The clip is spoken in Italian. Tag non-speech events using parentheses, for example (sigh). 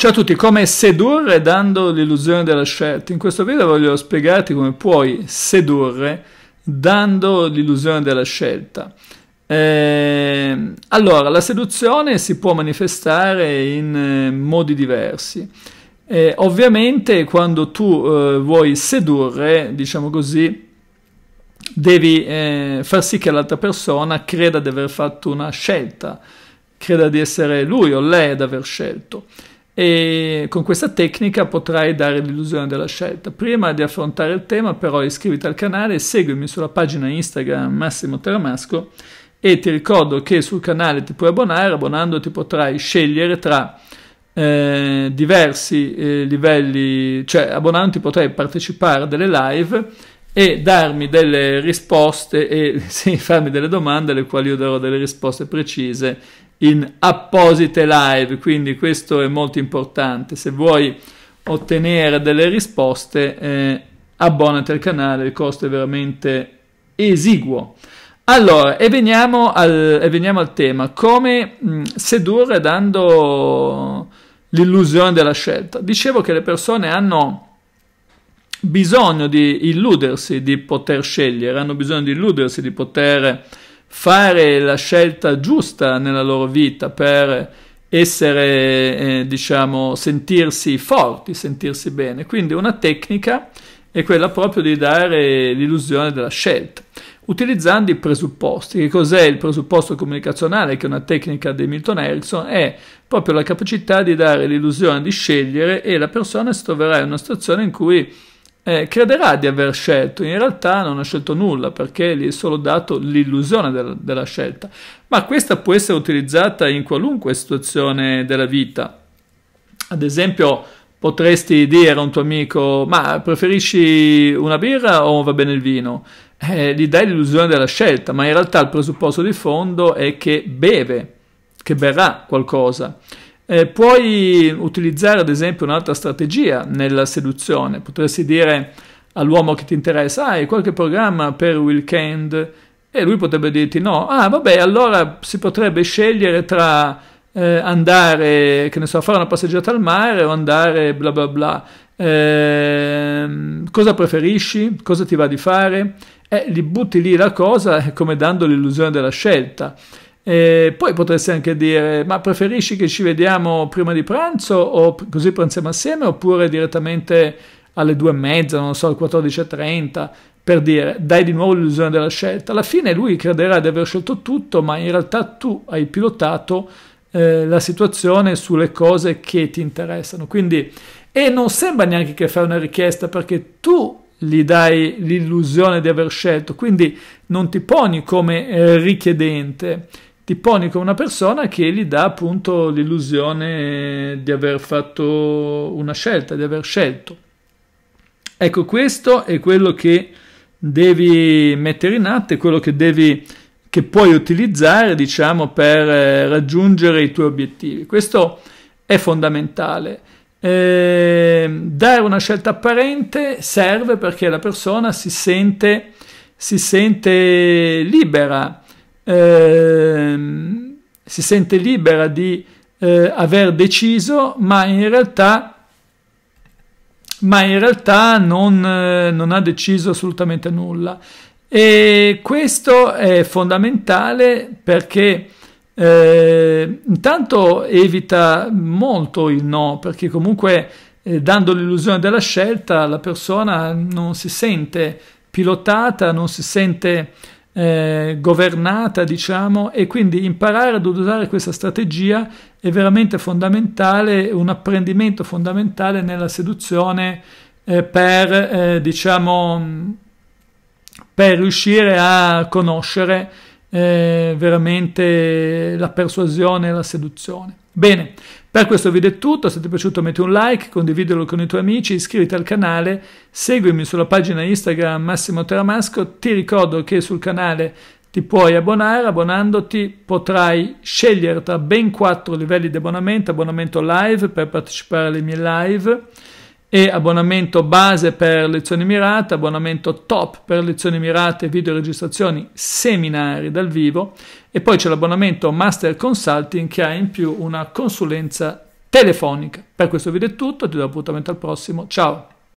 Ciao a tutti, come sedurre dando l'illusione della scelta? In questo video voglio spiegarti come puoi sedurre dando l'illusione della scelta. Eh, allora, la seduzione si può manifestare in eh, modi diversi. Eh, ovviamente quando tu eh, vuoi sedurre, diciamo così, devi eh, far sì che l'altra persona creda di aver fatto una scelta, creda di essere lui o lei ad aver scelto e con questa tecnica potrai dare l'illusione della scelta. Prima di affrontare il tema però iscriviti al canale e seguimi sulla pagina Instagram Massimo Teramasco e ti ricordo che sul canale ti puoi abbonare, abbonandoti potrai scegliere tra eh, diversi eh, livelli, cioè abbonandoti potrai partecipare a delle live e darmi delle risposte e (laughs) sì, farmi delle domande alle quali io darò delle risposte precise in apposite live, quindi questo è molto importante. Se vuoi ottenere delle risposte, eh, abbonati al canale, il costo è veramente esiguo. Allora, e veniamo al, e veniamo al tema, come mh, mm, sedurre dando l'illusione della scelta. Dicevo che le persone hanno bisogno di illudersi di poter scegliere, hanno bisogno di illudersi di poter fare la scelta giusta nella loro vita per essere, eh, diciamo, sentirsi forti, sentirsi bene. Quindi una tecnica è quella proprio di dare l'illusione della scelta, utilizzando i presupposti. Che cos'è il presupposto comunicazionale, che è una tecnica di Milton Erickson? È proprio la capacità di dare l'illusione di scegliere e la persona si troverà in una situazione in cui eh, crederà di aver scelto, in realtà non ha scelto nulla perché gli è solo dato l'illusione del, della scelta, ma questa può essere utilizzata in qualunque situazione della vita. Ad esempio, potresti dire a un tuo amico: Ma preferisci una birra o va bene il vino? Eh, gli dai l'illusione della scelta, ma in realtà il presupposto di fondo è che beve, che berrà qualcosa. Eh, puoi utilizzare ad esempio un'altra strategia nella seduzione, potresti dire all'uomo che ti interessa, ah, hai qualche programma per weekend? E lui potrebbe dirti no, ah vabbè allora si potrebbe scegliere tra eh, andare, che ne so, fare una passeggiata al mare o andare bla bla bla. Eh, cosa preferisci? Cosa ti va di fare? E eh, gli butti lì la cosa eh, come dando l'illusione della scelta. E poi potresti anche dire, ma preferisci che ci vediamo prima di pranzo o così pranziamo assieme oppure direttamente alle due e mezza, non so, alle 14.30, per dire, dai di nuovo l'illusione della scelta. Alla fine lui crederà di aver scelto tutto, ma in realtà tu hai pilotato eh, la situazione sulle cose che ti interessano. Quindi, e non sembra neanche che fai una richiesta perché tu gli dai l'illusione di aver scelto, quindi non ti poni come eh, richiedente tipponi con una persona che gli dà appunto l'illusione di aver fatto una scelta, di aver scelto. Ecco, questo è quello che devi mettere in atto, è quello che, devi, che puoi utilizzare, diciamo, per eh, raggiungere i tuoi obiettivi. Questo è fondamentale. Eh, dare una scelta apparente serve perché la persona si sente, si sente libera Ehm, si sente libera di eh, aver deciso, ma in realtà, ma in realtà non, eh, non ha deciso assolutamente nulla. E questo è fondamentale perché eh, intanto evita molto il no, perché comunque eh, dando l'illusione della scelta la persona non si sente pilotata, non si sente eh, governata, diciamo, e quindi imparare ad usare questa strategia è veramente fondamentale, un apprendimento fondamentale nella seduzione eh, per, eh, diciamo, per riuscire a conoscere eh, veramente la persuasione e la seduzione. Bene, per questo video è tutto, se ti è piaciuto metti un like, condividilo con i tuoi amici, iscriviti al canale, seguimi sulla pagina Instagram Massimo Teramasco, ti ricordo che sul canale ti puoi abbonare, abbonandoti potrai scegliere tra ben 4 livelli di abbonamento, abbonamento live per partecipare alle mie live, e abbonamento base per lezioni mirate, abbonamento top per lezioni mirate, videoregistrazioni, seminari dal vivo e poi c'è l'abbonamento Master Consulting che ha in più una consulenza telefonica. Per questo video è tutto, ti do appuntamento al prossimo, ciao!